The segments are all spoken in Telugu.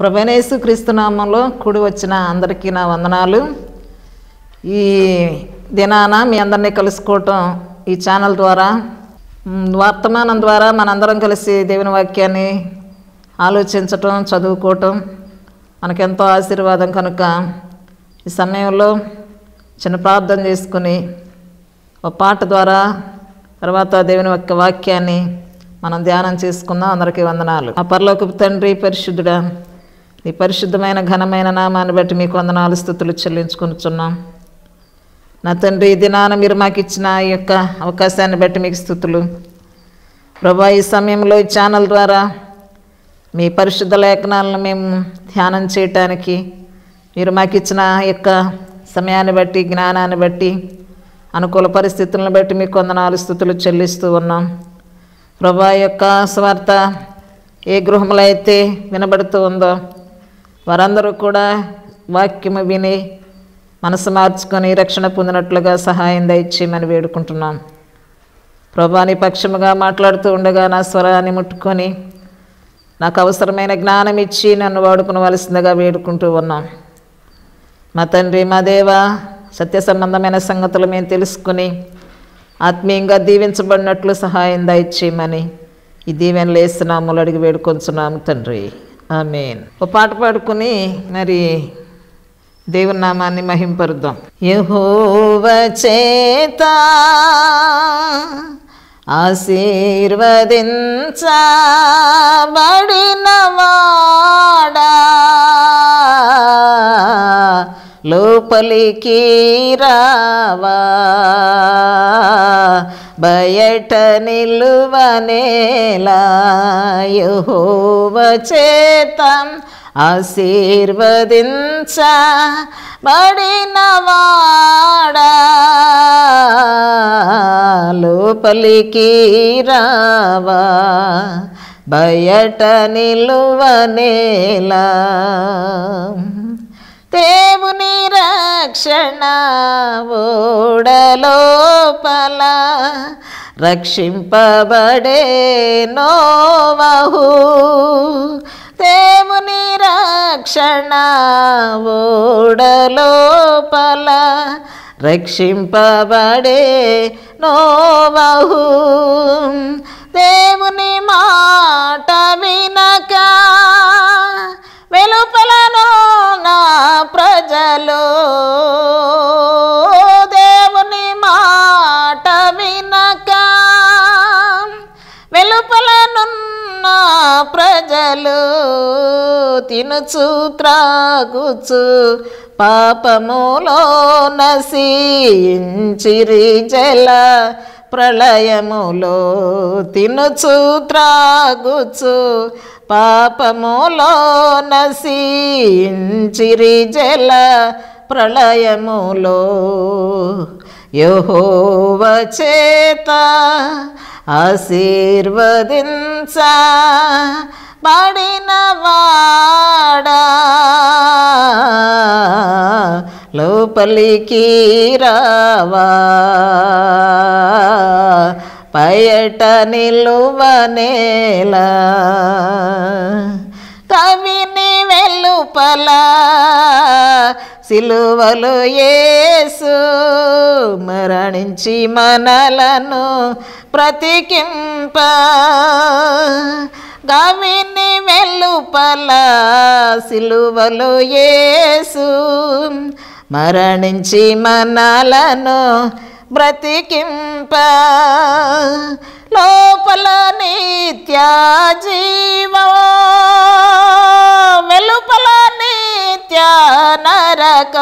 ప్రభనేసు క్రీస్తునామంలో కూడి వచ్చిన అందరికీ నా వందనాలు ఈ దినాన మీ అందరినీ కలుసుకోవటం ఈ ఛానల్ ద్వారా వర్తమానం ద్వారా మనందరం కలిసి దేవుని వాక్యాన్ని ఆలోచించటం చదువుకోవటం మనకెంతో ఆశీర్వాదం కనుక ఈ సమయంలో చిన్న ప్రార్థన చేసుకుని ఒక పాట ద్వారా తర్వాత దేవుని యొక్క వాక్యాన్ని మనం ధ్యానం చేసుకుందాం అందరికీ వందనాలు ఆ పర్లోకి తండ్రి పరిశుద్ధుడా నీ పరిశుద్ధమైన ఘనమైన నామాన్ని బట్టి మీకు వందనాలు స్థుతులు చెల్లించుకునిచున్నాం నా తండ్రి ఈ దినాన మీరు మాకు ఇచ్చిన ఈ యొక్క అవకాశాన్ని బట్టి మీకు స్థుతులు ప్రభా ఈ సమయంలో ఈ ఛానల్ ద్వారా మీ పరిశుద్ధ లేఖనాలను మేము ధ్యానం చేయటానికి మీరు మాకు ఇచ్చిన యొక్క సమయాన్ని బట్టి జ్ఞానాన్ని బట్టి అనుకూల పరిస్థితులను బట్టి మీకు వందనాలు స్థుతులు చెల్లిస్తూ ఉన్నాం ప్రభా యొక్క స్వార్థ ఏ గృహంలో అయితే వినబడుతూ ఉందో వారందరూ కూడా వాక్యము విని మనసు మార్చుకొని రక్షణ పొందినట్లుగా సహాయం దయచేయమని వేడుకుంటున్నాం ప్రభాని పక్షముగా మాట్లాడుతూ ఉండగా నా స్వరాన్ని ముట్టుకొని నాకు అవసరమైన జ్ఞానం ఇచ్చి నన్ను వాడుకునవలసిందిగా వేడుకుంటూ ఉన్నాం మా తండ్రి మా దేవ సత్య సంబంధమైన సంగతులు మేము తెలుసుకుని ఆత్మీయంగా దీవించబడినట్లు సహాయం దయచేయమని ఈ దీవెనలు వేస్తున్నాము అడిగి వేడుకొంచున్నాము తండ్రి ఆమె ఓ పాట పాడుకుని మరి దేవుని నామాన్ని మహింపరుద్దాం యహోవ చేత ఆశీర్వదించబడినవాడా లోపలికి రావా బయట నిలువనేలాయుహోవచేతం ఆశీర్వదించ బడినవాడా లోపలికి రావా బయట నిలువనేలా దేవుని రక్షణ ఓడలోపల రక్షింపబడే నోవహు దేవుని రక్షణ ఓడలోపల రక్షింపబడే నోవహు దేవుని మాట తినుచు చూత్రాగుచు పాపములో నశించిరి జల ప్రళయములో తిను చూత్రాగుచు పాపములో నశించిరి జల ప్రళయములో యహోవ చేత ఆశీర్వదించ పడినవాడా లోపలికి రావా పయట నిలువనేలా కవిని వెలుపల సిలువలు ఏసు మరణించి మనలను ప్రతికింప దావిని వెలుపల సిలువలు ఏసు మరణించి మనలను బ్రతికింప లోపల నిత్యా జీవ వెలుపల నిత్యా నరక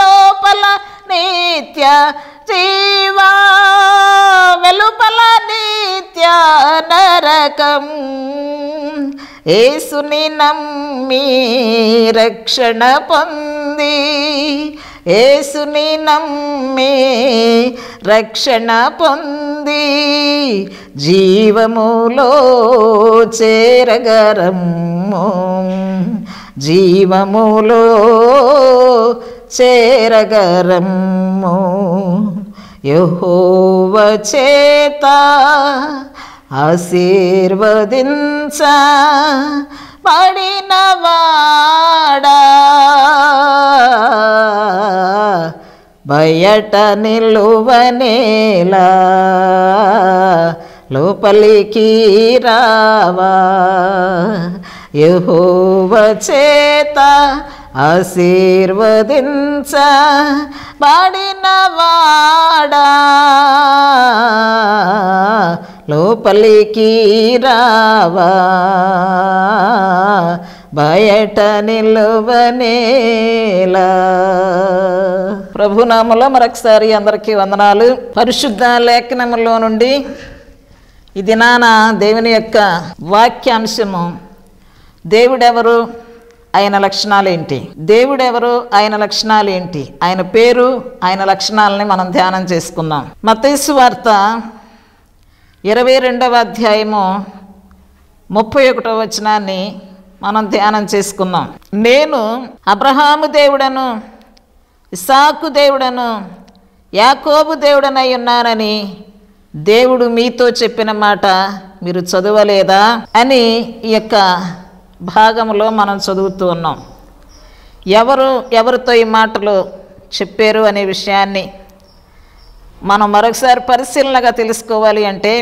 లోపల నిత్యా జీవ వెలుపల నరకం ఏసుని నమ్మి రక్షణ పొంది ఏసుని నమ్మి రక్షణ పొంది జీవములో చేరగరము జీవములో చేరగరము యహోవ వచేత ఆశీర్వదించ పడినవాడా బయట నిలువనేలా లోపలికి రావా యహోవ చేత ఆశీర్వదించ పడినవాడా లోపలికి రావా బయట నిలువనేలా ప్రభునామలో మరొకసారి అందరికీ వందనాలు పరిశుద్ధ లేఖనములో నుండి ఇది నాన్న దేవుని యొక్క వాక్యాంశము దేవుడెవరు ఆయన లక్షణాలు ఏంటి దేవుడెవరు ఆయన లక్షణాలు ఏంటి ఆయన పేరు ఆయన లక్షణాలని మనం ధ్యానం చేసుకున్నాం మతేసు వార్త ఇరవై రెండవ అధ్యాయము ముప్పై ఒకటవ వచనాన్ని మనం ధ్యానం చేసుకున్నాం నేను అబ్రహాము దేవుడను ఇసాకు దేవుడను యాకోబు దేవుడనై ఉన్నానని దేవుడు మీతో చెప్పిన మాట మీరు చదవలేదా అని ఈ యొక్క భాగంలో మనం చదువుతూ ఉన్నాం ఎవరు ఎవరితో ఈ మాటలు చెప్పారు అనే విషయాన్ని మనం మరొకసారి పరిశీలనగా తెలుసుకోవాలి అంటే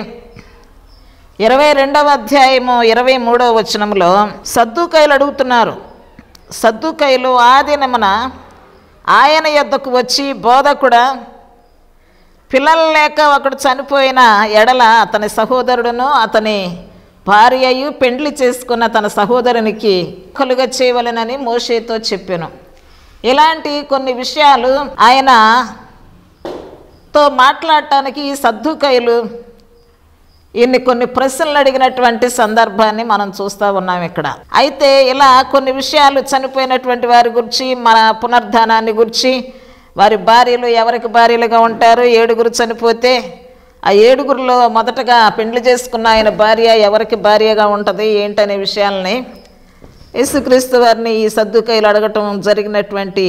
ఇరవై రెండవ అధ్యాయము ఇరవై మూడవ వచనంలో సద్దుకైలు అడుగుతున్నారు సద్దుకాయలు ఆ దినమున ఆయన యొద్దకు వచ్చి బోధకుడ పిల్లలు లేక ఒకడు చనిపోయిన ఎడల అతని సహోదరుడును అతని అయ్యి పెండ్లి చేసుకున్న తన సహోదరునికి కలుగా చేయవలనని మోషేతో చెప్పాను ఇలాంటి కొన్ని విషయాలు ఆయన తో మాట్లాడటానికి ఈ సద్దుకైలు ఇన్ని కొన్ని ప్రశ్నలు అడిగినటువంటి సందర్భాన్ని మనం చూస్తూ ఉన్నాం ఇక్కడ అయితే ఇలా కొన్ని విషయాలు చనిపోయినటువంటి వారి గురించి మన పునర్ధానాన్ని గురించి వారి భార్యలు ఎవరికి భార్యలుగా ఉంటారు ఏడుగురు చనిపోతే ఆ ఏడుగురిలో మొదటగా పెండ్లి చేసుకున్న ఆయన భార్య ఎవరికి భార్యగా ఉంటుంది ఏంటనే విషయాలని యేసుక్రీస్తు వారిని ఈ సర్దుకైలు అడగటం జరిగినటువంటి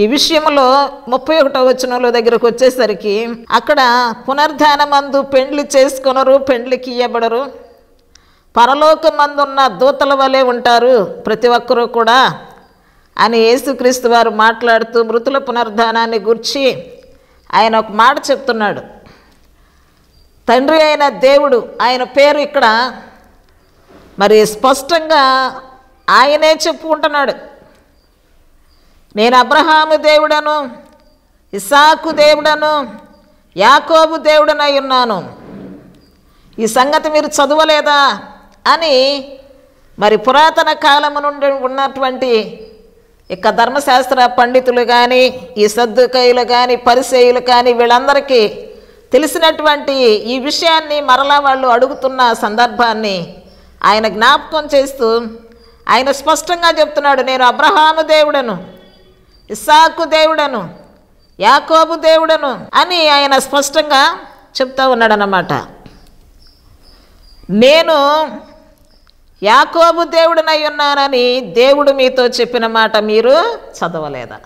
ఈ విషయంలో ముప్పై ఒకటో వచనంలో దగ్గరకు వచ్చేసరికి అక్కడ పునర్ధానమందు పెండ్లి చేసుకొనరు పెండ్లికి ఇవ్వబడరు మందున్న దూతల వలె ఉంటారు ప్రతి ఒక్కరూ కూడా అని యేసుక్రీస్తు వారు మాట్లాడుతూ మృతుల పునర్ధానాన్ని గుర్చి ఆయన ఒక మాట చెప్తున్నాడు తండ్రి అయిన దేవుడు ఆయన పేరు ఇక్కడ మరి స్పష్టంగా ఆయనే చెప్పుకుంటున్నాడు నేను అబ్రహాము దేవుడను ఇసాకు దేవుడను యాకోబు దేవుడనై ఉన్నాను ఈ సంగతి మీరు చదవలేదా అని మరి పురాతన కాలము నుండి ఉన్నటువంటి ఇక ధర్మశాస్త్ర పండితులు కానీ ఈ సద్దుకయులు కానీ పరిసేయులు కానీ వీళ్ళందరికీ తెలిసినటువంటి ఈ విషయాన్ని మరలా వాళ్ళు అడుగుతున్న సందర్భాన్ని ఆయన జ్ఞాపకం చేస్తూ ఆయన స్పష్టంగా చెప్తున్నాడు నేను అబ్రహాము దేవుడను ఇస్సాకు దేవుడను యాకోబు దేవుడను అని ఆయన స్పష్టంగా చెప్తా ఉన్నాడనమాట నేను యాకోబు దేవుడినై ఉన్నానని దేవుడు మీతో చెప్పిన మాట మీరు చదవలేదా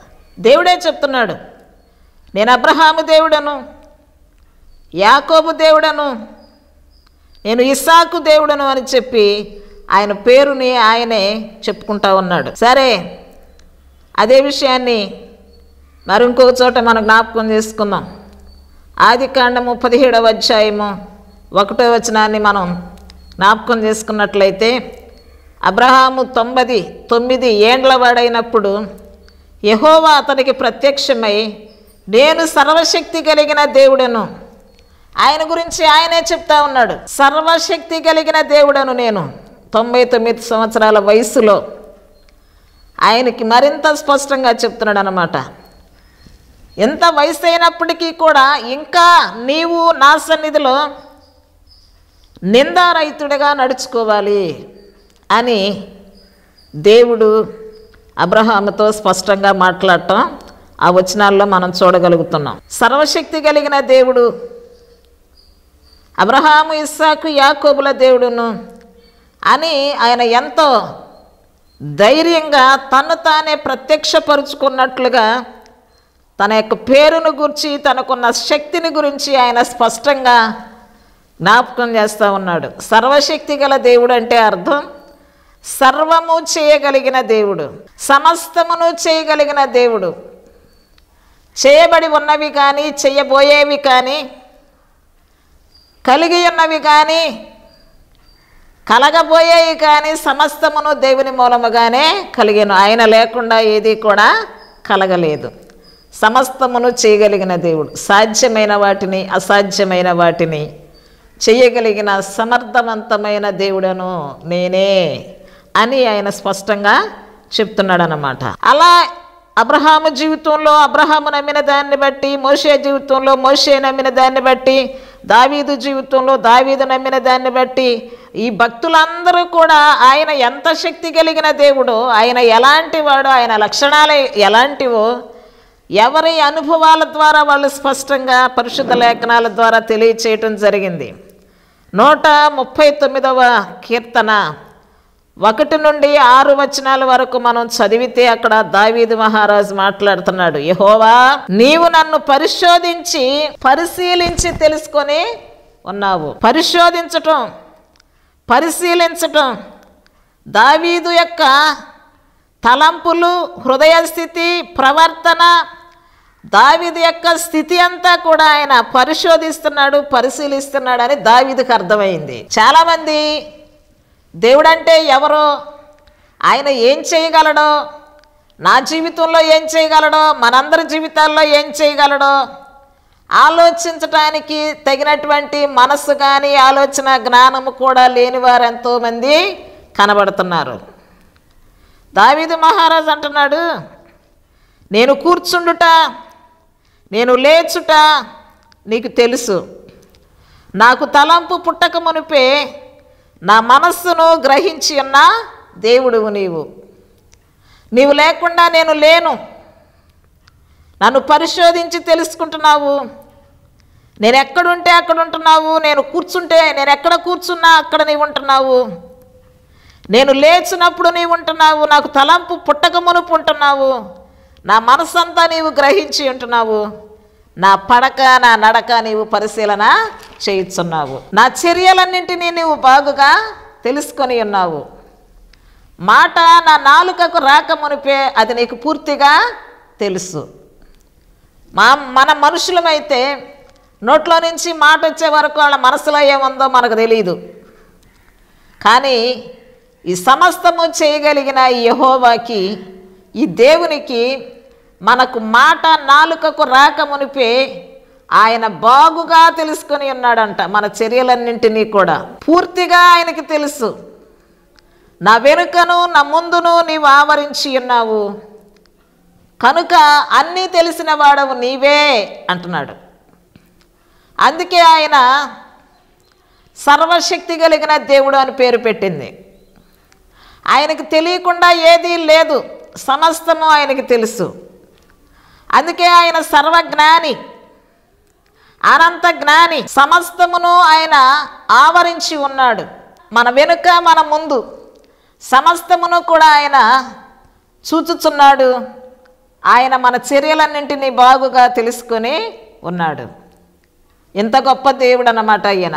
దేవుడే చెప్తున్నాడు నేను అబ్రహాము దేవుడను యాకోబు దేవుడను నేను ఇస్సాకు దేవుడను అని చెప్పి ఆయన పేరుని ఆయనే చెప్పుకుంటా ఉన్నాడు సరే అదే విషయాన్ని మరి ఇంకొక చోట మనం జ్ఞాపకం చేసుకుందాం ఆది కాండము పదిహేడవ అధ్యాయము ఒకటో వచనాన్ని మనం జ్ఞాపకం చేసుకున్నట్లయితే అబ్రహాము తొంభై తొమ్మిది ఏండ్ల వాడైనప్పుడు యహోవా అతనికి ప్రత్యక్షమై నేను సర్వశక్తి కలిగిన దేవుడను ఆయన గురించి ఆయనే చెప్తా ఉన్నాడు సర్వశక్తి కలిగిన దేవుడను నేను తొంభై తొమ్మిది సంవత్సరాల వయసులో ఆయనకి మరింత స్పష్టంగా చెప్తున్నాడు అనమాట ఎంత వయసు అయినప్పటికీ కూడా ఇంకా నీవు నా సన్నిధిలో నిందారహితుడిగా నడుచుకోవాలి అని దేవుడు అబ్రహాముతో స్పష్టంగా మాట్లాడటం ఆ వచనాల్లో మనం చూడగలుగుతున్నాం సర్వశక్తి కలిగిన దేవుడు అబ్రహాము ఇస్సాకు యాకోబుల దేవుడును అని ఆయన ఎంతో ధైర్యంగా తను తానే ప్రత్యక్షపరుచుకున్నట్లుగా తన యొక్క పేరును గురించి తనకున్న శక్తిని గురించి ఆయన స్పష్టంగా జ్ఞాపకం చేస్తూ ఉన్నాడు సర్వశక్తి గల దేవుడు అంటే అర్థం సర్వము చేయగలిగిన దేవుడు సమస్తమును చేయగలిగిన దేవుడు చేయబడి ఉన్నవి కానీ చేయబోయేవి కానీ కలిగి ఉన్నవి కానీ కలగబోయేవి కానీ సమస్తమును దేవుని మూలముగానే కలిగాను ఆయన లేకుండా ఏది కూడా కలగలేదు సమస్తమును చేయగలిగిన దేవుడు సాధ్యమైన వాటిని అసాధ్యమైన వాటిని చేయగలిగిన సమర్థవంతమైన దేవుడను నేనే అని ఆయన స్పష్టంగా చెప్తున్నాడు అనమాట అలా అబ్రహాము జీవితంలో అబ్రహాము నమ్మిన దాన్ని బట్టి మోషే జీవితంలో మోషే నమ్మిన దాన్ని బట్టి దావీదు జీవితంలో దావీదు నమ్మిన దాన్ని బట్టి ఈ భక్తులందరూ కూడా ఆయన ఎంత శక్తి కలిగిన దేవుడు ఆయన ఎలాంటి వాడు ఆయన లక్షణాలు ఎలాంటివో ఎవరి అనుభవాల ద్వారా వాళ్ళు స్పష్టంగా పరిశుద్ధ లేఖనాల ద్వారా తెలియచేయటం జరిగింది నూట ముప్పై తొమ్మిదవ కీర్తన ఒకటి నుండి ఆరు వచనాల వరకు మనం చదివితే అక్కడ దావీదు మహారాజు మాట్లాడుతున్నాడు యహోవా నీవు నన్ను పరిశోధించి పరిశీలించి తెలుసుకొని ఉన్నావు పరిశోధించటం పరిశీలించటం దావీదు యొక్క తలంపులు హృదయ స్థితి ప్రవర్తన దావిది యొక్క స్థితి అంతా కూడా ఆయన పరిశోధిస్తున్నాడు పరిశీలిస్తున్నాడు అని దావిదికి అర్థమైంది చాలామంది దేవుడంటే ఎవరో ఆయన ఏం చేయగలడో నా జీవితంలో ఏం చేయగలడో మనందరి జీవితాల్లో ఏం చేయగలడో ఆలోచించటానికి తగినటువంటి మనస్సు కానీ ఆలోచన జ్ఞానము కూడా వారు ఎంతోమంది కనబడుతున్నారు దావీదు మహారాజ్ అంటున్నాడు నేను కూర్చుండుట నేను లేచుట నీకు తెలుసు నాకు తలంపు పుట్టక మునిపే నా మనస్సును గ్రహించి ఉన్న దేవుడువు నీవు నీవు లేకుండా నేను లేను నన్ను పరిశోధించి తెలుసుకుంటున్నావు నేను ఎక్కడుంటే అక్కడ ఉంటున్నావు నేను కూర్చుంటే నేను ఎక్కడ కూర్చున్నా అక్కడ నీవు ఉంటున్నావు నేను లేచినప్పుడు నీవు ఉంటున్నావు నాకు తలంపు పుట్టక మునుపు ఉంటున్నావు నా మనసంతా నీవు గ్రహించి ఉంటున్నావు నా పడక నా నడక నీవు పరిశీలన చేయుచున్నావు నా చర్యలన్నింటినీ నీవు బాగుగా తెలుసుకొని ఉన్నావు మాట నా నాలుకకు రాకమునిపే అది నీకు పూర్తిగా తెలుసు మా మన మనుషులమైతే నోట్లో నుంచి మాట వచ్చే వరకు వాళ్ళ మనసులో ఏముందో మనకు తెలియదు కానీ ఈ సమస్తము చేయగలిగిన ఈ యహోవాకి ఈ దేవునికి మనకు మాట నాలుకకు రాకమునిపే ఆయన బాగుగా తెలుసుకొని ఉన్నాడంట మన చర్యలన్నింటినీ కూడా పూర్తిగా ఆయనకి తెలుసు నా వెనుకను నా ముందును నీవు ఆవరించి ఉన్నావు కనుక అన్నీ తెలిసిన వాడవు నీవే అంటున్నాడు అందుకే ఆయన సర్వశక్తి కలిగిన దేవుడు అని పేరు పెట్టింది ఆయనకు తెలియకుండా ఏదీ లేదు సమస్తము ఆయనకి తెలుసు అందుకే ఆయన సర్వజ్ఞాని అనంత జ్ఞాని సమస్తమును ఆయన ఆవరించి ఉన్నాడు మన వెనుక మన ముందు సమస్తమును కూడా ఆయన చూచుచున్నాడు ఆయన మన చర్యలన్నింటినీ బాగుగా తెలుసుకొని ఉన్నాడు ఎంత గొప్ప దేవుడు అన్నమాట ఈయన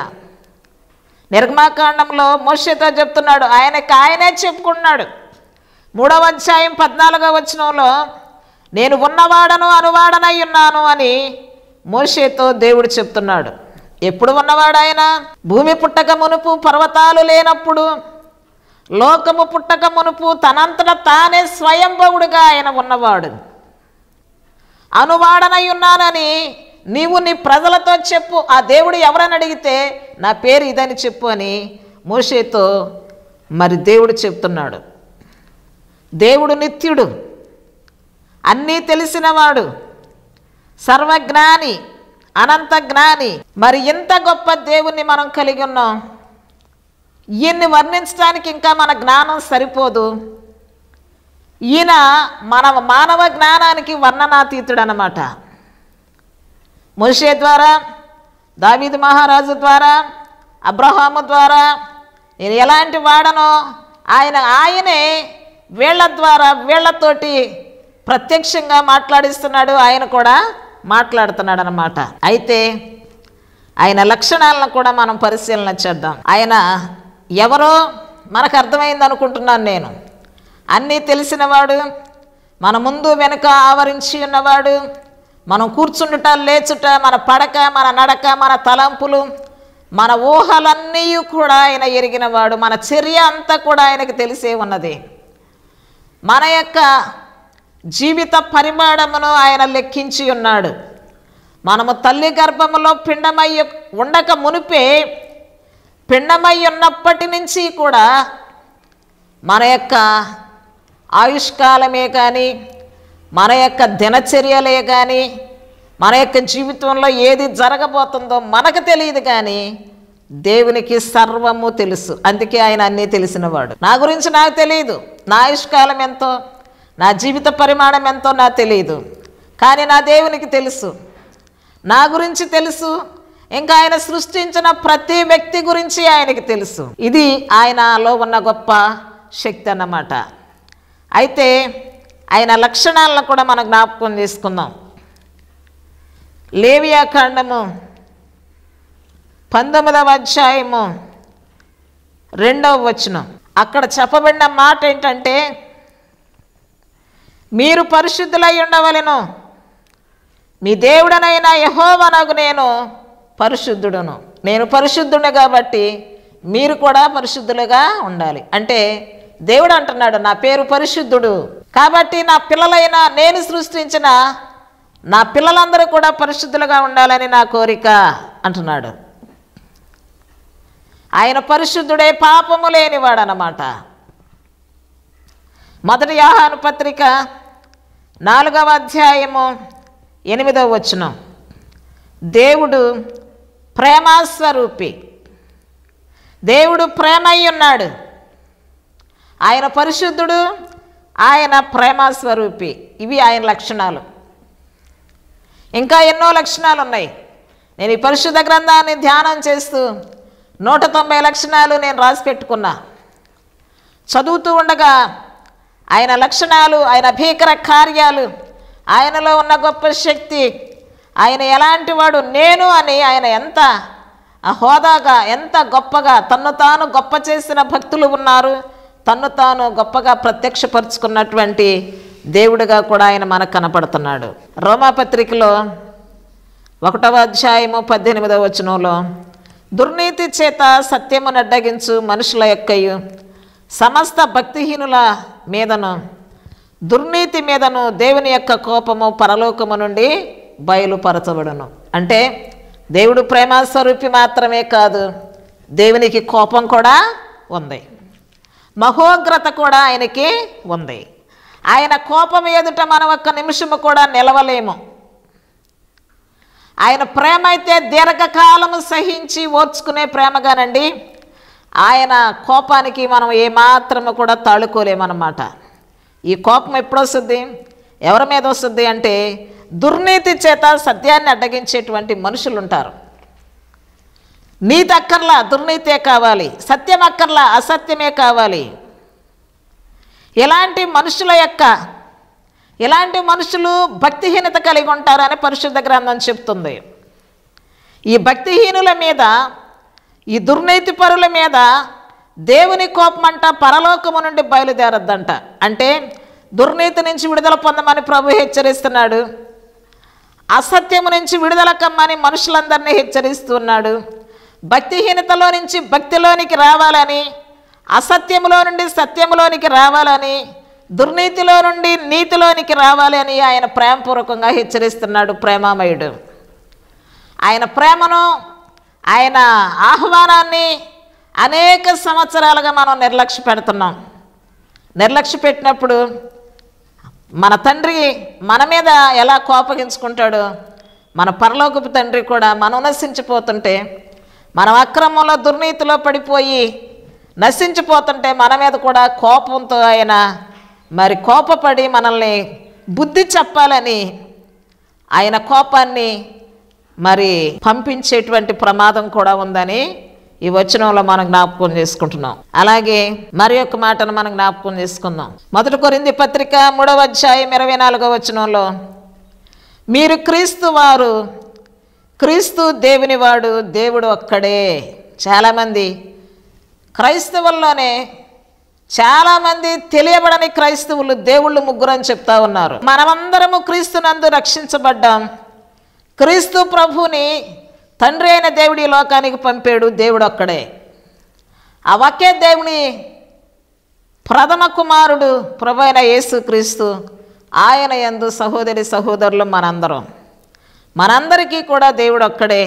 నిర్మాకాండంలో మోషతో చెప్తున్నాడు ఆయనకి ఆయనే చెప్పుకున్నాడు మూడవ అధ్యాయం పద్నాలుగో వచనంలో నేను ఉన్నవాడను అనువాడనై ఉన్నాను అని మోషేతో దేవుడు చెప్తున్నాడు ఎప్పుడు ఉన్నవాడు భూమి పుట్టక మునుపు పర్వతాలు లేనప్పుడు లోకము పుట్టక మునుపు తనంతట తానే స్వయంభవుడుగా ఆయన ఉన్నవాడు అనువాడనై ఉన్నానని నీవు నీ ప్రజలతో చెప్పు ఆ దేవుడు ఎవరని అడిగితే నా పేరు ఇదని చెప్పు అని మోషేతో మరి దేవుడు చెప్తున్నాడు దేవుడు నిత్యుడు అన్నీ తెలిసినవాడు సర్వజ్ఞాని అనంత జ్ఞాని మరి ఇంత గొప్ప దేవుణ్ణి మనం కలిగి ఉన్నాం ఈయన్ని వర్ణించడానికి ఇంకా మన జ్ఞానం సరిపోదు ఈయన మన మానవ జ్ఞానానికి వర్ణనాతీతుడు అనమాట ముషే ద్వారా దావీద్ మహారాజు ద్వారా అబ్రహాము ద్వారా నేను ఎలాంటి వాడనో ఆయన ఆయనే వీళ్ళ ద్వారా వీళ్ళతోటి ప్రత్యక్షంగా మాట్లాడిస్తున్నాడు ఆయన కూడా మాట్లాడుతున్నాడు అనమాట అయితే ఆయన లక్షణాలను కూడా మనం పరిశీలన చేద్దాం ఆయన ఎవరో మనకు అర్థమైంది అనుకుంటున్నాను నేను అన్నీ తెలిసినవాడు మన ముందు వెనుక ఆవరించి ఉన్నవాడు మనం కూర్చుండుట లేచుట మన పడక మన నడక మన తలంపులు మన ఊహలన్నీ కూడా ఆయన ఎరిగినవాడు మన చర్య అంతా కూడా ఆయనకు తెలిసే ఉన్నది మన యొక్క జీవిత పరిమాణమును ఆయన లెక్కించి ఉన్నాడు మనము తల్లి గర్భములో పిండమై ఉండక మునిపే పిండమై ఉన్నప్పటి నుంచి కూడా మన యొక్క ఆయుష్కాలమే కానీ మన యొక్క దినచర్యలే కానీ మన యొక్క జీవితంలో ఏది జరగబోతుందో మనకు తెలియదు కానీ దేవునికి సర్వము తెలుసు అందుకే ఆయన అన్నీ తెలిసినవాడు నా గురించి నాకు తెలియదు నా ఆయుష్కాలం ఎంతో నా జీవిత పరిమాణం ఎంతో నాకు తెలియదు కానీ నా దేవునికి తెలుసు నా గురించి తెలుసు ఇంకా ఆయన సృష్టించిన ప్రతి వ్యక్తి గురించి ఆయనకి తెలుసు ఇది ఆయనలో ఉన్న గొప్ప శక్తి అన్నమాట అయితే ఆయన లక్షణాలను కూడా మనం జ్ఞాపకం చేసుకుందాం ఖండము పంతొమ్మిదవ అధ్యాయము రెండవ వచనం అక్కడ చెప్పబడిన మాట ఏంటంటే మీరు పరిశుద్ధులై ఉండవలను మీ దేవుడనైన యహోవనకు నేను పరిశుద్ధుడను నేను పరిశుద్ధుడు కాబట్టి మీరు కూడా పరిశుద్ధులుగా ఉండాలి అంటే దేవుడు అంటున్నాడు నా పేరు పరిశుద్ధుడు కాబట్టి నా పిల్లలైన నేను సృష్టించిన నా పిల్లలందరూ కూడా పరిశుద్ధులుగా ఉండాలని నా కోరిక అంటున్నాడు ఆయన పరిశుద్ధుడే పాపము లేనివాడు అనమాట మొదటి యాహాను పత్రిక నాలుగవ అధ్యాయము ఎనిమిదవ వచనం దేవుడు ప్రేమాస్వరూపి దేవుడు ప్రేమై ఉన్నాడు ఆయన పరిశుద్ధుడు ఆయన ప్రేమాస్వరూపి ఇవి ఆయన లక్షణాలు ఇంకా ఎన్నో లక్షణాలు ఉన్నాయి నేను ఈ పరిశుద్ధ గ్రంథాన్ని ధ్యానం చేస్తూ నూట తొంభై లక్షణాలు నేను రాసి చదువుతూ ఉండగా ఆయన లక్షణాలు ఆయన భీకర కార్యాలు ఆయనలో ఉన్న గొప్ప శక్తి ఆయన ఎలాంటి వాడు నేను అని ఆయన ఎంత హోదాగా ఎంత గొప్పగా తన్ను తాను గొప్ప చేసిన భక్తులు ఉన్నారు తన్ను తాను గొప్పగా ప్రత్యక్షపరుచుకున్నటువంటి దేవుడిగా కూడా ఆయన మనకు కనపడుతున్నాడు రోమాపత్రికలో ఒకటవ అధ్యాయము పద్దెనిమిదవ వచనంలో దుర్నీతి చేత సత్యమును అడ్డగించు మనుషుల యొక్కయు సమస్త భక్తిహీనుల మీదను దుర్నీతి మీదను దేవుని యొక్క కోపము పరలోకము నుండి బయలుపరచబడును అంటే దేవుడు ప్రేమస్వరూపి మాత్రమే కాదు దేవునికి కోపం కూడా ఉంది మహోగ్రత కూడా ఆయనకి ఉంది ఆయన కోపం ఎదుట మనం ఒక్క నిమిషము కూడా నిలవలేము ఆయన ప్రేమ అయితే దీర్ఘకాలము సహించి ఓర్చుకునే ప్రేమగానండి ఆయన కోపానికి మనం ఏమాత్రము కూడా తాళుకోలేమన్నమాట ఈ కోపం ఎప్పుడు వస్తుంది ఎవరి మీద వస్తుంది అంటే దుర్నీతి చేత సత్యాన్ని అడ్డగించేటువంటి మనుషులు ఉంటారు నీతి అక్కర్లా దుర్నీతే కావాలి సత్యం అక్కర్లా అసత్యమే కావాలి ఎలాంటి మనుషుల యొక్క ఎలాంటి మనుషులు భక్తిహీనత కలిగి ఉంటారని పరిశుద్ధ గ్రంథం చెప్తుంది ఈ భక్తిహీనుల మీద ఈ దుర్నీతి పరుల మీద దేవుని కోపమంట పరలోకము నుండి బయలుదేరద్దంట అంటే దుర్నీతి నుంచి విడుదల పొందమని ప్రభు హెచ్చరిస్తున్నాడు అసత్యము నుంచి విడుదల కమ్మని మనుషులందరినీ హెచ్చరిస్తున్నాడు భక్తిహీనతలో నుంచి భక్తిలోనికి రావాలని అసత్యములో నుండి సత్యములోనికి రావాలని దుర్నీతిలో నుండి నీతిలోనికి రావాలి అని ఆయన ప్రేమపూర్వకంగా హెచ్చరిస్తున్నాడు ప్రేమామయుడు ఆయన ప్రేమను ఆయన ఆహ్వానాన్ని అనేక సంవత్సరాలుగా మనం నిర్లక్ష్య పెడుతున్నాం నిర్లక్ష్య పెట్టినప్పుడు మన తండ్రి మన మీద ఎలా కోపగించుకుంటాడో మన పరలోకపు తండ్రి కూడా మనం నశించిపోతుంటే మనం అక్రమంలో దుర్నీతిలో పడిపోయి నశించిపోతుంటే మన మీద కూడా కోపంతో ఆయన మరి కోపపడి మనల్ని బుద్ధి చెప్పాలని ఆయన కోపాన్ని మరి పంపించేటువంటి ప్రమాదం కూడా ఉందని ఈ వచనంలో మనం జ్ఞాపకం చేసుకుంటున్నాం అలాగే మరి ఒక మాటను మనం జ్ఞాపకం చేసుకుందాం మొదటి కొరింది పత్రిక మూడవ అధ్యాయం ఇరవై నాలుగవ వచనంలో మీరు క్రీస్తు వారు క్రీస్తు దేవుని వాడు దేవుడు ఒక్కడే చాలామంది క్రైస్తవుల్లోనే చాలామంది తెలియబడని క్రైస్తవులు దేవుళ్ళు ముగ్గురని చెప్తా ఉన్నారు మనమందరము క్రీస్తునందు రక్షించబడ్డాం క్రీస్తు ప్రభుని తండ్రి అయిన దేవుడి లోకానికి పంపాడు దేవుడు ఒక్కడే ఆ ఒకే దేవుని ప్రథమ కుమారుడు ప్రభు అయిన క్రీస్తు ఆయన ఎందు సహోదరి సహోదరులు మనందరం మనందరికీ కూడా దేవుడు ఒక్కడే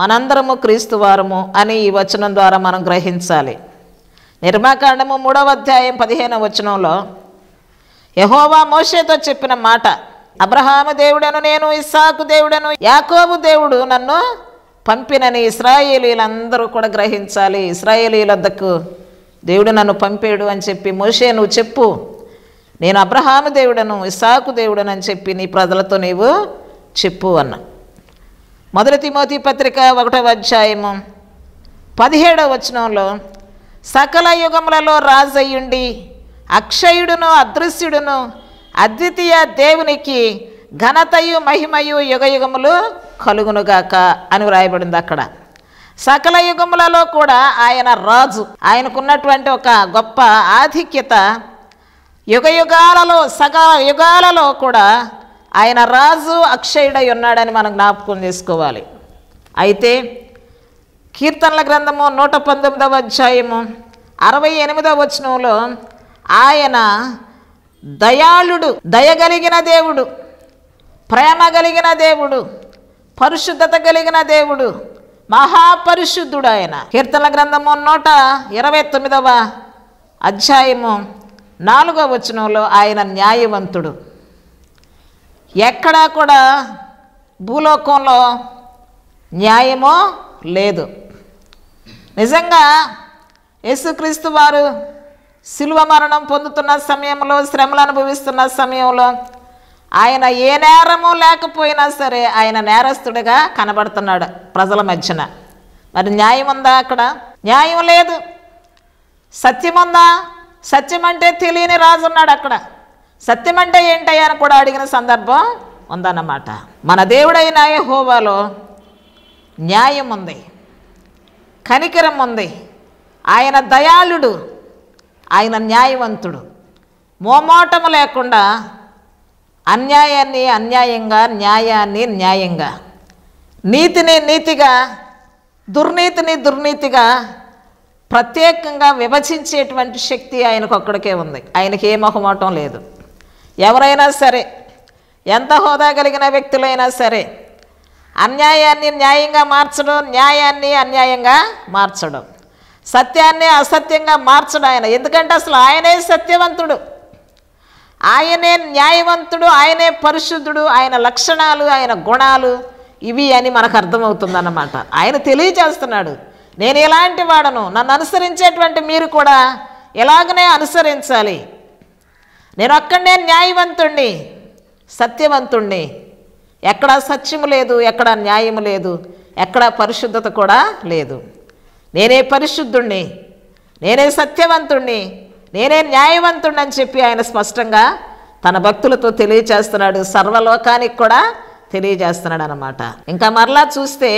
మనందరము క్రీస్తు వారము అని ఈ వచనం ద్వారా మనం గ్రహించాలి నిర్మాకాండము మూడవ అధ్యాయం పదిహేనవ వచనంలో యహోవా మోషేతో చెప్పిన మాట అబ్రహాము దేవుడను నేను ఇస్సాకు దేవుడను యాకోబు దేవుడు నన్ను పంపినని ఇస్రాయేలీలందరూ కూడా గ్రహించాలి ఇస్రాయేలీల వద్దకు దేవుడు నన్ను పంపాడు అని చెప్పి మోషే నువ్వు చెప్పు నేను అబ్రహాము దేవుడను ఇస్సాకు దేవుడను అని చెప్పి నీ ప్రజలతో నీవు చెప్పు అన్న మొదటి మోతి పత్రిక ఒకటవ అధ్యాయము పదిహేడవ వచనంలో సకల యుగములలో రాజయ్యుండి అక్షయుడును అదృశ్యుడును అద్వితీయ దేవునికి ఘనతయు మహిమయు యుగయుగములు కలుగునుగాక అని వ్రాయబడింది అక్కడ సకల యుగములలో కూడా ఆయన రాజు ఆయనకున్నటువంటి ఒక గొప్ప ఆధిక్యత యుగయుగాలలో సకల యుగాలలో కూడా ఆయన రాజు అక్షయుడై ఉన్నాడని మనం జ్ఞాపకం చేసుకోవాలి అయితే కీర్తనల గ్రంథము నూట పంతొమ్మిదవ అధ్యాయము అరవై ఎనిమిదవ వచనంలో ఆయన దయాళుడు దయగలిగిన దేవుడు ప్రేమ కలిగిన దేవుడు పరిశుద్ధత కలిగిన దేవుడు మహాపరిశుద్ధుడు ఆయన కీర్తన గ్రంథము నూట ఇరవై తొమ్మిదవ అధ్యాయము నాలుగవ వచనంలో ఆయన న్యాయవంతుడు ఎక్కడా కూడా భూలోకంలో న్యాయమో లేదు నిజంగా యేసుక్రీస్తు వారు శిలువ మరణం పొందుతున్న సమయంలో శ్రమలు అనుభవిస్తున్న సమయంలో ఆయన ఏ నేరము లేకపోయినా సరే ఆయన నేరస్తుడిగా కనబడుతున్నాడు ప్రజల మధ్యన మరి న్యాయం ఉందా అక్కడ న్యాయం లేదు సత్యం ఉందా సత్యం అంటే తెలియని రాజు ఉన్నాడు అక్కడ సత్యం అంటే ఏంటయ్యా అని కూడా అడిగిన సందర్భం ఉందన్నమాట మన దేవుడైన హోవాలో న్యాయం ఉంది కనికరం ఉంది ఆయన దయాళుడు ఆయన న్యాయవంతుడు మోమోటము లేకుండా అన్యాయాన్ని అన్యాయంగా న్యాయాన్ని న్యాయంగా నీతిని నీతిగా దుర్నీతిని దుర్నీతిగా ప్రత్యేకంగా విభజించేటువంటి శక్తి ఆయనకు ఒక్కడికే ఉంది ఆయనకి ఏ మొహమాటం లేదు ఎవరైనా సరే ఎంత హోదా కలిగిన వ్యక్తులైనా సరే అన్యాయాన్ని న్యాయంగా మార్చడం న్యాయాన్ని అన్యాయంగా మార్చడం సత్యాన్ని అసత్యంగా మార్చడు ఆయన ఎందుకంటే అసలు ఆయనే సత్యవంతుడు ఆయనే న్యాయవంతుడు ఆయనే పరిశుద్ధుడు ఆయన లక్షణాలు ఆయన గుణాలు ఇవి అని మనకు అర్థమవుతుందన్నమాట ఆయన తెలియజేస్తున్నాడు నేను ఎలాంటి వాడను నన్ను అనుసరించేటువంటి మీరు కూడా ఎలాగనే అనుసరించాలి నేను అక్కడనే న్యాయవంతుణ్ణి సత్యవంతుణ్ణి ఎక్కడా సత్యము లేదు ఎక్కడా న్యాయము లేదు ఎక్కడా పరిశుద్ధత కూడా లేదు నేనే పరిశుద్ధుణ్ణి నేనే సత్యవంతుణ్ణి నేనే అని చెప్పి ఆయన స్పష్టంగా తన భక్తులతో తెలియచేస్తున్నాడు సర్వలోకానికి కూడా తెలియజేస్తున్నాడు అనమాట ఇంకా మరలా చూస్తే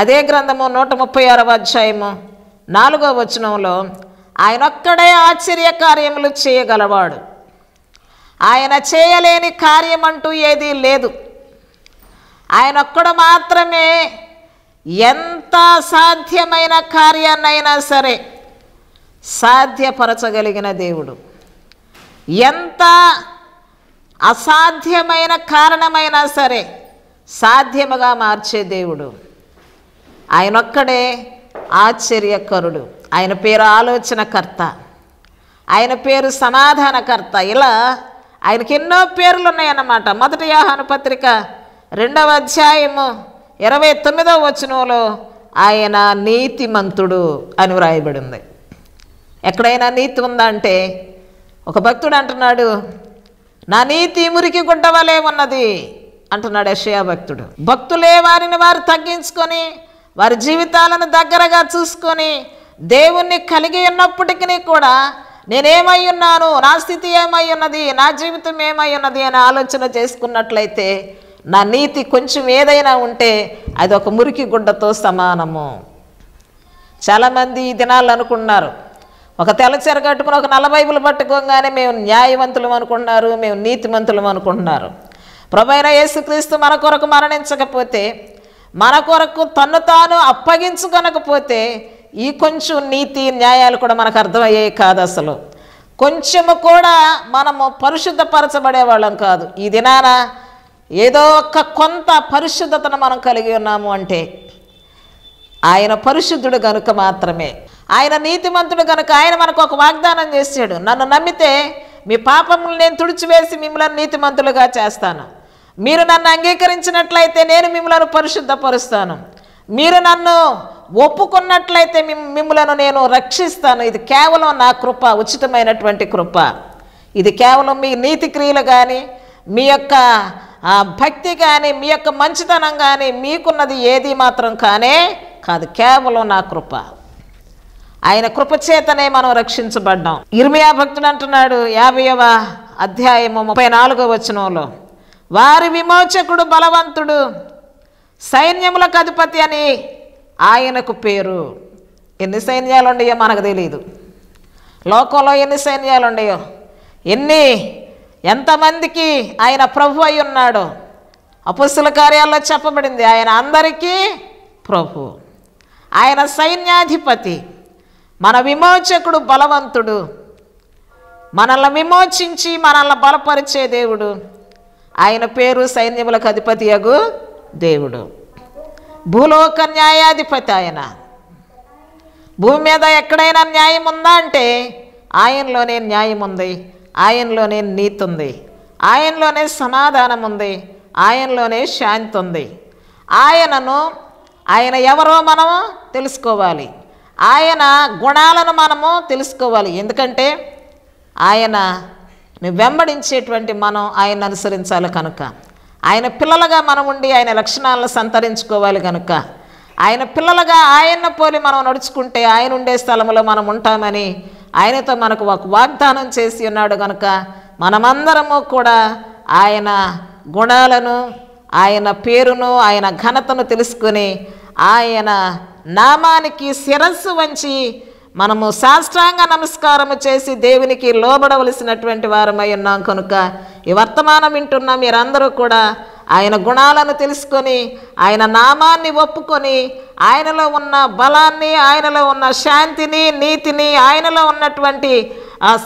అదే గ్రంథము నూట ముప్పై ఆరవ అధ్యాయము నాలుగో వచనంలో ఒక్కడే ఆశ్చర్య కార్యములు చేయగలవాడు ఆయన చేయలేని కార్యమంటూ ఏదీ లేదు ఆయన ఒక్కడు మాత్రమే ఎంత సాధ్యమైన కార్యాన్నైనా సరే సాధ్యపరచగలిగిన దేవుడు ఎంత అసాధ్యమైన కారణమైనా సరే సాధ్యముగా మార్చే దేవుడు ఆయనొక్కడే ఆశ్చర్యకరుడు ఆయన పేరు ఆలోచనకర్త ఆయన పేరు సమాధానకర్త ఇలా ఆయనకి ఎన్నో పేర్లు ఉన్నాయన్నమాట మొదటి యాహాను పత్రిక రెండవ అధ్యాయము ఇరవై తొమ్మిదవ వచనంలో ఆయన నీతిమంతుడు అని వ్రాయబడి ఉంది ఎక్కడైనా నీతి ఉందా అంటే ఒక భక్తుడు అంటున్నాడు నా నీతి మురికి గుడ్డవలే ఉన్నది అంటున్నాడు యషయా భక్తుడు భక్తులే వారిని వారు తగ్గించుకొని వారి జీవితాలను దగ్గరగా చూసుకొని దేవుణ్ణి కలిగి ఉన్నప్పటికీ కూడా నేనేమై ఉన్నాను నా స్థితి ఏమై ఉన్నది నా జీవితం ఏమై ఉన్నది అని ఆలోచన చేసుకున్నట్లయితే నా నీతి కొంచెం ఏదైనా ఉంటే అది ఒక మురికి గుడ్డతో సమానము చాలామంది ఈ దినాలు అనుకున్నారు ఒక తెల్లచీర కట్టుకుని ఒక నల్ల బైబుల్ పట్టుకోగానే మేము న్యాయవంతులం అనుకుంటున్నారు మేము నీతిమంతులం అనుకుంటున్నారు ప్రభైన యేసుక్రీస్తు మన కొరకు మరణించకపోతే మన కొరకు తను తాను అప్పగించుకొనకపోతే ఈ కొంచెం నీతి న్యాయాలు కూడా మనకు అర్థమయ్యాయి కాదు అసలు కొంచెము కూడా మనము పరిశుద్ధపరచబడేవాళ్ళం కాదు ఈ దినాన ఏదో ఒక కొంత పరిశుద్ధతను మనం కలిగి ఉన్నాము అంటే ఆయన పరిశుద్ధుడు కనుక మాత్రమే ఆయన నీతిమంతుడు కనుక ఆయన మనకు ఒక వాగ్దానం చేశాడు నన్ను నమ్మితే మీ పాపములు నేను తుడిచివేసి మిమ్మల్ని నీతిమంతులుగా చేస్తాను మీరు నన్ను అంగీకరించినట్లయితే నేను మిమ్మల్ని పరిశుద్ధపరుస్తాను మీరు నన్ను ఒప్పుకున్నట్లయితే మిమ్మలను నేను రక్షిస్తాను ఇది కేవలం నా కృప ఉచితమైనటువంటి కృప ఇది కేవలం మీ నీతి క్రియలు కానీ మీ యొక్క ఆ భక్తి కానీ మీ యొక్క మంచితనం కానీ మీకున్నది ఏది మాత్రం కానే కాదు కేవలం నా కృప ఆయన కృపచేతనే మనం రక్షించబడ్డాం ఇర్మియా భక్తుడు అంటున్నాడు యాభైవ అధ్యాయము ముప్పై నాలుగో వచనంలో వారి విమోచకుడు బలవంతుడు సైన్యములకు అధిపతి అని ఆయనకు పేరు ఎన్ని సైన్యాలు ఉన్నాయో మనకు తెలియదు లోకంలో ఎన్ని సైన్యాలు ఉన్నాయో ఎన్ని ఎంతమందికి ఆయన ప్రభు అయి ఉన్నాడు అపుస్తుల కార్యాల్లో చెప్పబడింది ఆయన అందరికీ ప్రభు ఆయన సైన్యాధిపతి మన విమోచకుడు బలవంతుడు మనల్ని విమోచించి మనల్ని బలపరిచే దేవుడు ఆయన పేరు సైన్యములకు అధిపతి అగు దేవుడు భూలోక న్యాయాధిపతి ఆయన భూమి మీద ఎక్కడైనా న్యాయం ఉందా అంటే ఆయనలోనే న్యాయం ఉంది ఆయనలోనే నీతి ఉంది ఆయనలోనే సమాధానం ఉంది ఆయనలోనే శాంతి ఉంది ఆయనను ఆయన ఎవరో మనము తెలుసుకోవాలి ఆయన గుణాలను మనము తెలుసుకోవాలి ఎందుకంటే ఆయన వెంబడించేటువంటి మనం ఆయన అనుసరించాలి కనుక ఆయన పిల్లలుగా మనం ఉండి ఆయన లక్షణాలను సంతరించుకోవాలి కనుక ఆయన పిల్లలుగా ఆయన్న పోలి మనం నడుచుకుంటే ఆయన ఉండే స్థలంలో మనం ఉంటామని ఆయనతో మనకు ఒక వాగ్దానం చేసి ఉన్నాడు కనుక మనమందరము కూడా ఆయన గుణాలను ఆయన పేరును ఆయన ఘనతను తెలుసుకుని ఆయన నామానికి శిరస్సు వంచి మనము సాష్టాంగ నమస్కారము చేసి దేవునికి లోబడవలసినటువంటి వారమై ఉన్నాం కనుక ఈ వర్తమానం వింటున్న మీరందరూ కూడా ఆయన గుణాలను తెలుసుకొని ఆయన నామాన్ని ఒప్పుకొని ఆయనలో ఉన్న బలాన్ని ఆయనలో ఉన్న శాంతిని నీతిని ఆయనలో ఉన్నటువంటి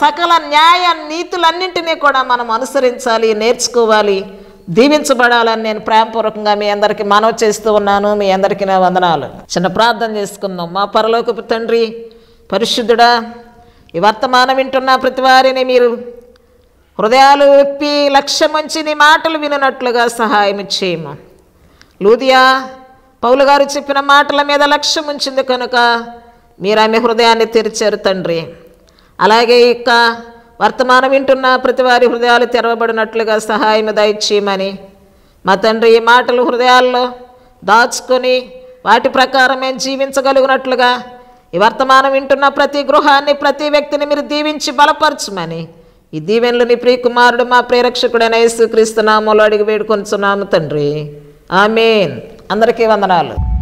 సకల న్యాయ నీతులన్నింటినీ కూడా మనం అనుసరించాలి నేర్చుకోవాలి దీవించబడాలని నేను ప్రేమపూర్వకంగా మీ అందరికీ మనవి చేస్తూ ఉన్నాను మీ అందరికీ నా వందనాలు చిన్న ప్రార్థన చేసుకుందాం మా పరలోకపు తండ్రి పరిశుద్ధుడా ఈ వర్తమానం వింటున్న ప్రతి వారిని మీరు హృదయాలు విప్పి లక్ష్యముంచి నీ మాటలు విననట్లుగా సహాయం చేయము లూదియా పౌలు గారు చెప్పిన మాటల మీద లక్ష్యం ఉంచింది కనుక మీరు ఆమె హృదయాన్ని తెరిచారు తండ్రి అలాగే ఇక వర్తమానం వింటున్న ప్రతి వారి హృదయాలు తెరవబడినట్లుగా సహాయం దయచేయమని మా తండ్రి ఈ మాటలు హృదయాల్లో దాచుకొని వాటి ప్రకారమే జీవించగలిగినట్లుగా ఈ వర్తమానం వింటున్న ప్రతి గృహాన్ని ప్రతి వ్యక్తిని మీరు దీవించి బలపరచమని ఈ దీవెనలు నీ ప్రియకుమారుడు మా ప్రేరక్షకుడైన యేసు క్రీస్తు నామంలో అడిగి వేడుకొంచున్నాము తండ్రి ఆమెన్ అందరికీ వందనాలు